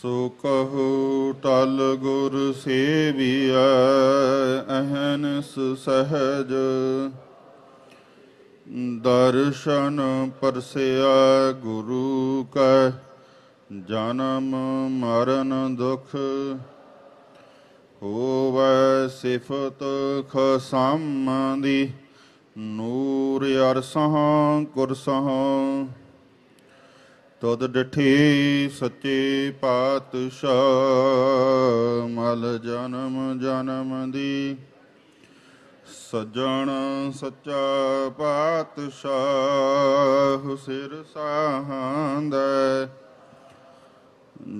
ਸੋ ਕਹੁ ਟਲ ਗੁਰ ਸੇਵੀਐ ਅਹਨਸ ਸਹਜ ਦਰਸ਼ਨ ਪਰਸਿਆ ਗੁਰੂ ਕੈ ਜਨਮ ਮਰਨ ਦੁਖ ਹੋਵੈ ਸਿਫਤ ਖਸਮ ਦੀ ਨੂਰ ਅਰਸਹਾਂ ਕੁਰਸਹਾਂ ਤਦ ਡਠੀ ਸੱਚੇ ਪਾਤਸ਼ਾਹ ਮਲ ਜਨਮ ਜਨਮ ਦੀ ਸਜਣ ਸੱਚਾ ਪਾਤਸ਼ਾਹ ਸਿਰ ਸਾਹਾਂਦੈ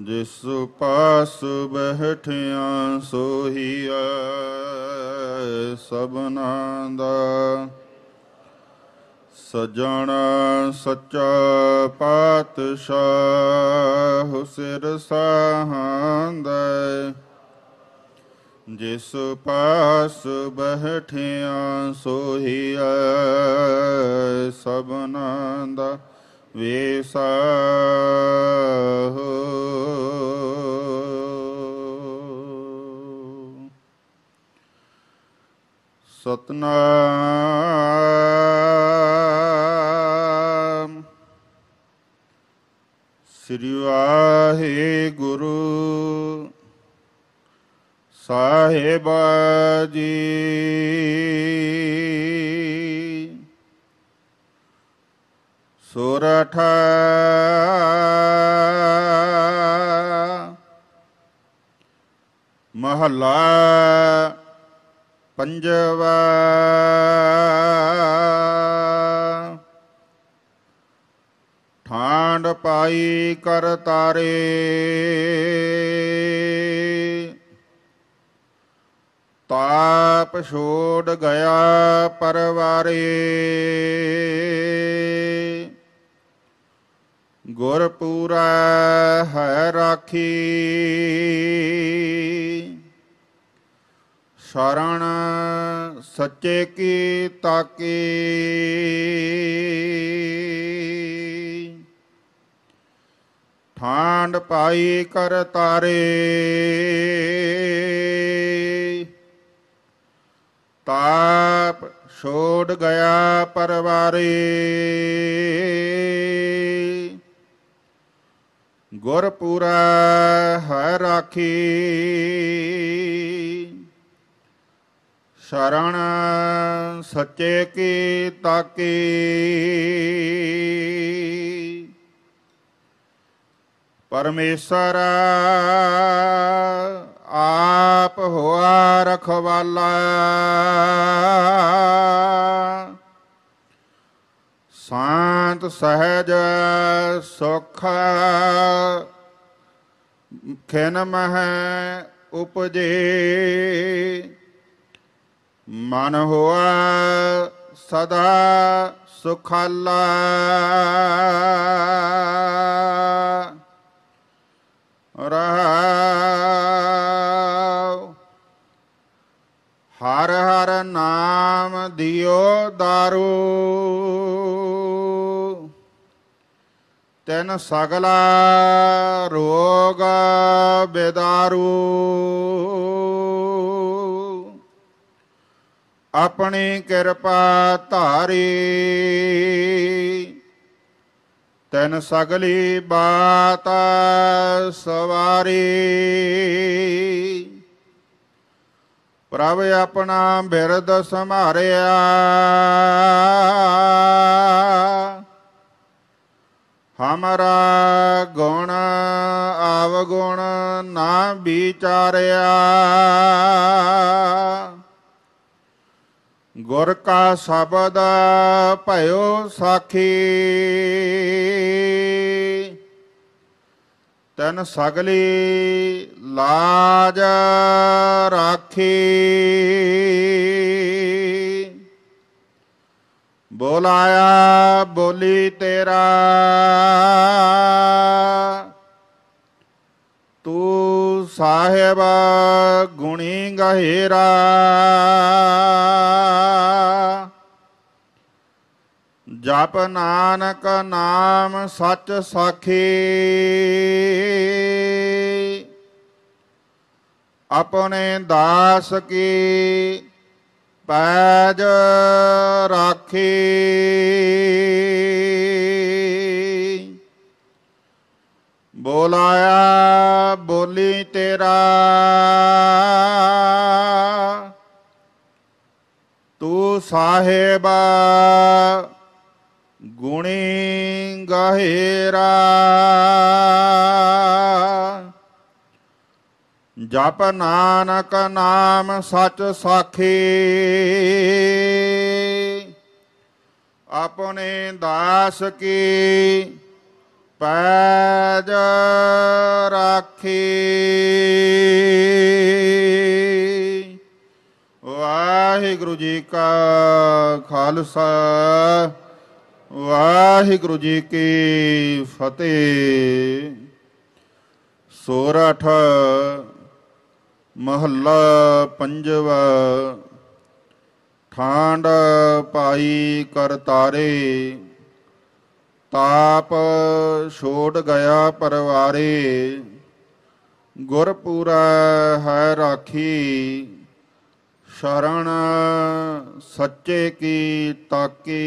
ਜਿਸ ਪਾਸ ਬਹਿਠਿਆ ਸੋਹੀਐ ਸਭਨਾਂ ਦਾ ਸਜਣ ਸੱਚਾ ਪਾਤਸ਼ਾਹ ਸਿਰ ਸਾਹਾਂਦੈ ਜਿਸ ਪਾਸ ਬਹਿਠਿਆ ਸੋਹੀਐ ਸਭਨਾਂ ਦਾ ਵੇਸਾਹ ਸਤਨਾਮ ਸ੍ਰੀ ਵਾਹਿਗੁਰੂ ਸਾਹਿਬ ਜੀ ਸੁਰਠ ਮਹਲਾ ਪੰਜਵਾ ਥਾ ਖੰਡ ਪਾਈ ਕਰ ਤਾਰੇ ਤਾਪ ਛੋੜ ਗਿਆ ਪਰਵਾਰੇ ਗੁਰ ਪੂਰਾ ਹੈ ਰਾਖੀ ਸ਼ਰਣ ਸੱਚੇ ਕੀ ਤਾਕੀ ਠਾਂਡ ਪਾਈ ਕਰ ਤਾਰੇ ਤਾਪ ਛੋੜ ਗਿਆ ਪਰਵਾਰੇ ਗੁਰਪੂਰਾ ਹੈ ਰਾਖੀ ਸ਼ਰਣ ਸੱਚੇ ਕੀ ਤਾਕੀ ਪਰਮੇਸ਼ਰ ਆਪ ਹੋਆ ਰਖਵਾਲਾ ਸ਼ਾਂਤ ਸਹਿਜ ਸੁਖ ਖੇਨ ਮਹ ਉਪਜੇ ਮਨ ਹੋਆ ਸਦਾ ਸੁਖਾਲਾ ਵਿਚਾਰੋ ਤੈਨ ਸਗਲਾ ਰੋਗ ਬੇਦਾਰੂ ਆਪਣੀ ਕਿਰਪਾ ਧਾਰੀ ਤੈਨ ਸਗਲੀ ਬਾਤ ਸਵਾਰੀ ਪ੍ਰਭ ਆਪਣਾ ਬਿਰਦ ਸਮਾਰਿਆ ਹਮਰਾ ਗੁਣ ਆਵਗੁਣ ਨਾ ਵਿਚਾਰਿਆ ਗੁਰ ਕਾ ਸ਼ਬਦ ਭਇਓ ਸਾਖੀ ਤਨ ਸਗਲੇ ਲਾਜ ਰਾਖੇ ਬੋਲਾਇਆ ਬੋਲੀ ਤੇਰਾ ਤੂੰ ਸਾਹਿਬ ਗੁਣੀ ਗਹਿਰਾ ਜਪ ਨਾਨਕ ਨਾਮ ਸਚ ਸਾਖੀ ਆਪਣੇ ਦਾਸ ਕੀ ਪੈਜ ਰਾਖੀ ਬੋਲਾਇਆ ਬੋਲੀ ਤੇਰਾ ਤੂੰ ਸਾਹਿਬਾ ਗੁਣੇ ਗਹਿਰਾ ਜਪ ਨਾਨਕ ਨਾਮ ਸਚ ਸਾਖੀ ਆਪਣੇ ਦਾਸ ਕੀ ਪੈਜ ਰਾਖੀ ਵਾਹਿਗੁਰੂ ਜੀ ਕਾ ਖਾਲਸਾ ਵਾਹਿਗੁਰੂ ਜੀ ਕੀ ਫਤਿਹ ਸੋਰਠ ਮਹੱਲਾ ਪੰਜਵਾ ਠਾਂਡ ਪਾਈ ਕਰਤਾਰੇ ਤਾਪ ਛੋੜ ਗਿਆ ਪਰਵਾਰੇ ਗੁਰਪੂਰਾ ਹੈ ਰਾਖੀ ਸ਼ਰਣ ਸੱਚੇ ਕੀ ਤਾਕੀ